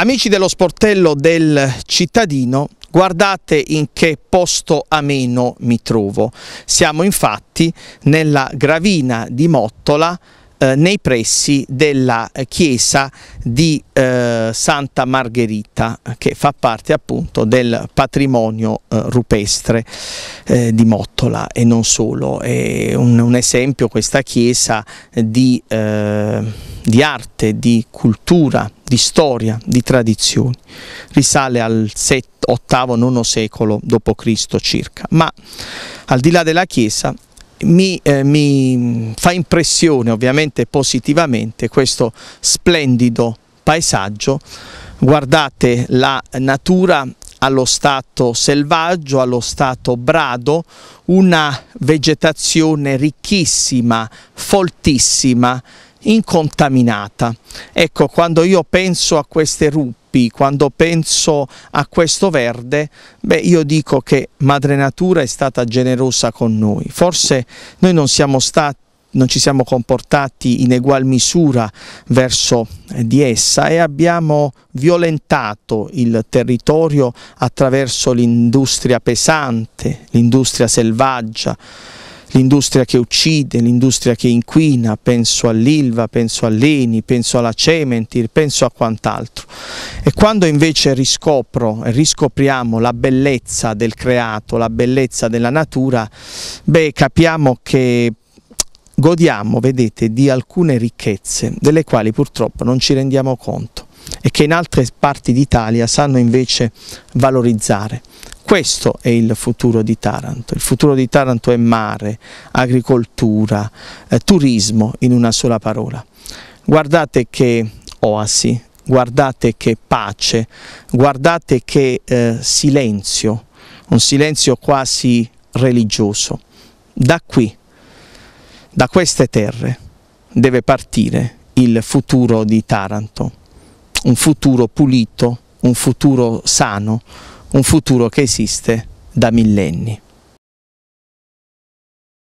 Amici dello sportello del cittadino, guardate in che posto ameno mi trovo. Siamo infatti nella gravina di Mottola eh, nei pressi della chiesa di eh, Santa Margherita che fa parte appunto del patrimonio eh, rupestre eh, di Mottola e non solo. È un, un esempio questa chiesa di, eh, di arte, di cultura di storia, di tradizioni. Risale al VIII-IX secolo d.C. circa, ma al di là della Chiesa mi, eh, mi fa impressione ovviamente positivamente questo splendido paesaggio. Guardate la natura allo stato selvaggio, allo stato brado, una vegetazione ricchissima, foltissima, incontaminata. Ecco, quando io penso a queste ruppi, quando penso a questo verde, beh, io dico che Madre Natura è stata generosa con noi. Forse noi non siamo stati non ci siamo comportati in egual misura verso eh, di essa e abbiamo violentato il territorio attraverso l'industria pesante, l'industria selvaggia, l'industria che uccide, l'industria che inquina, penso all'Ilva, penso all'Eni, penso alla Cementir, penso a quant'altro. E quando invece riscopro e riscopriamo la bellezza del creato, la bellezza della natura, beh capiamo che godiamo, vedete, di alcune ricchezze delle quali purtroppo non ci rendiamo conto e che in altre parti d'Italia sanno invece valorizzare. Questo è il futuro di Taranto, il futuro di Taranto è mare, agricoltura, eh, turismo in una sola parola. Guardate che oasi, guardate che pace, guardate che eh, silenzio, un silenzio quasi religioso. Da qui, da queste terre, deve partire il futuro di Taranto, un futuro pulito, un futuro sano, un futuro che esiste da millenni.